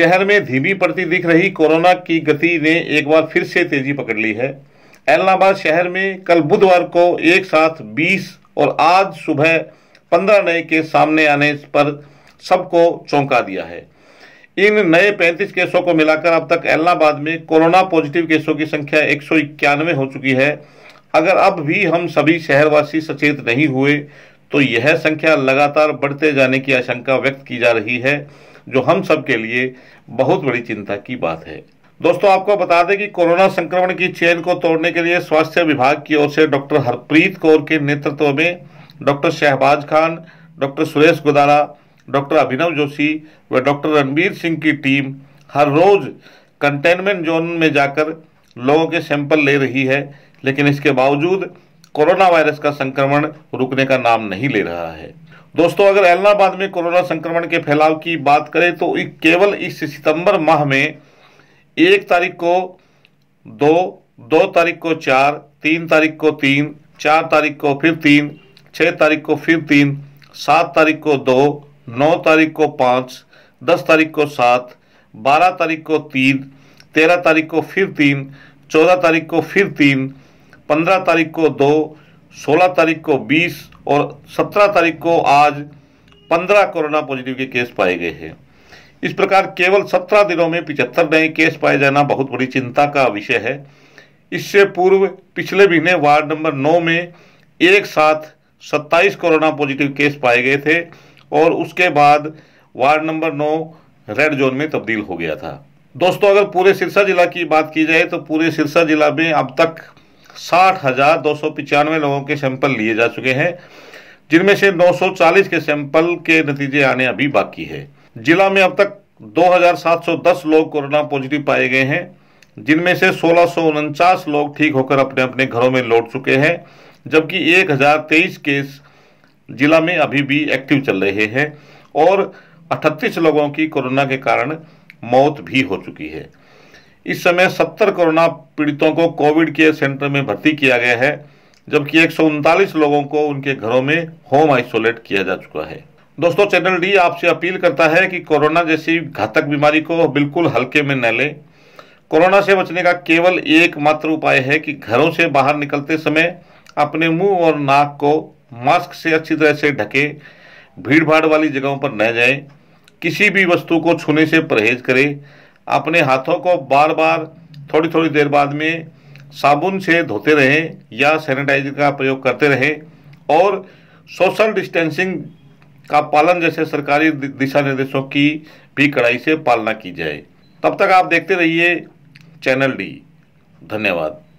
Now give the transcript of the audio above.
शहर में धीमी पड़ती दिख रही कोरोना की गति ने एक बार फिर से तेजी पकड़ ली है एलनाबाद शहर में कल बुधवार को एक साथ 20 और आज सुबह 15 नए केस सामने आने पर सबको चौंका दिया है इन नए 35 केसों को मिलाकर अब तक एलनाबाद में कोरोना पॉजिटिव केसों की संख्या एक हो चुकी है अगर अब भी हम सभी शहरवासी सचेत नहीं हुए तो यह संख्या लगातार बढ़ते जाने की आशंका व्यक्त की जा रही है जो हम सब के लिए बहुत बड़ी चिंता की बात है दोस्तों आपको बता दें कि कोरोना संक्रमण की चेन को तोड़ने के लिए स्वास्थ्य विभाग की ओर से डॉक्टर हरप्रीत कौर के नेतृत्व में doctor Shahbaz Khan doctor Suresh Godara doctor Abhinav Joshi व डॉक्टर रणबीर सिंह की टीम हर रोज कंटेनमेंट जोन में जाकर लोगों के सैंपल ले रही है लेकिन इसके बावजूद कोरोना वायरस का संक्रमण रुकने का नाम नहीं ले रहा है दोस्तों अगर एलनाबाद में कोरोना संक्रमण के फैलाव की बात करें तो केवल इस सितंबर माह में एक तारीख को दो दो तारीख को चार तीन तारीख को तीन चार तारीख को फिर तीन छः तारीख को फिर तीन सात तारीख को दो नौ तारीख को पाँच दस तारीख को सात बारह तारीख को तीन तेरह तारीख को फिर तीन चौदह तारीख को फिर तीन पंद्रह तारीख को दो 16 तारीख को 20 और 17 तारीख को आज 15 कोरोना पॉजिटिव के केस पाए गए हैं इस प्रकार केवल 17 दिनों में पिछहत्तर नए केस पाए जाना बहुत बड़ी चिंता का विषय है इससे पूर्व पिछले महीने वार्ड नंबर 9 में एक साथ 27 कोरोना पॉजिटिव केस पाए गए थे और उसके बाद वार्ड नंबर 9 रेड जोन में तब्दील हो गया था दोस्तों अगर पूरे सिरसा जिला की बात की जाए तो पूरे सिरसा जिला में अब तक साठ हजार दो सौ पिचानवे लोगों के सैंपल लिए जा चुके हैं जिनमें से 940 के सैंपल के नतीजे आने अभी बाकी है जिला में अब तक 2,710 लोग कोरोना पॉजिटिव पाए गए हैं जिनमें से सोलह लोग ठीक होकर अपने अपने घरों में लौट चुके हैं जबकि 1023 केस जिला में अभी भी एक्टिव चल रहे हैं और 38 लोगों की कोरोना के कारण मौत भी हो चुकी है इस समय सत्तर कोरोना पीड़ितों को कोविड केयर सेंटर में भर्ती किया गया है जबकि एक लोगों को उनके घरों में होम आइसोलेट किया जा चुका है दोस्तों चैनल डी आपसे अपील करता है कि कोरोना जैसी घातक बीमारी को बिल्कुल हल्के में न लें कोरोना से बचने का केवल एकमात्र उपाय है कि घरों से बाहर निकलते समय अपने मुंह और नाक को मास्क से अच्छी तरह से ढके भीड़ भाड़ वाली जगहों पर न जाएं, किसी भी वस्तु को छूने से परहेज करें अपने हाथों को बार बार थोड़ी थोड़ी देर बाद में साबुन से धोते रहें या सैनिटाइजर का प्रयोग करते रहें और सोशल डिस्टेंसिंग का पालन जैसे सरकारी दिशा निर्देशों की भी कड़ाई से पालना की जाए तब तक आप देखते रहिए चैनल डी धन्यवाद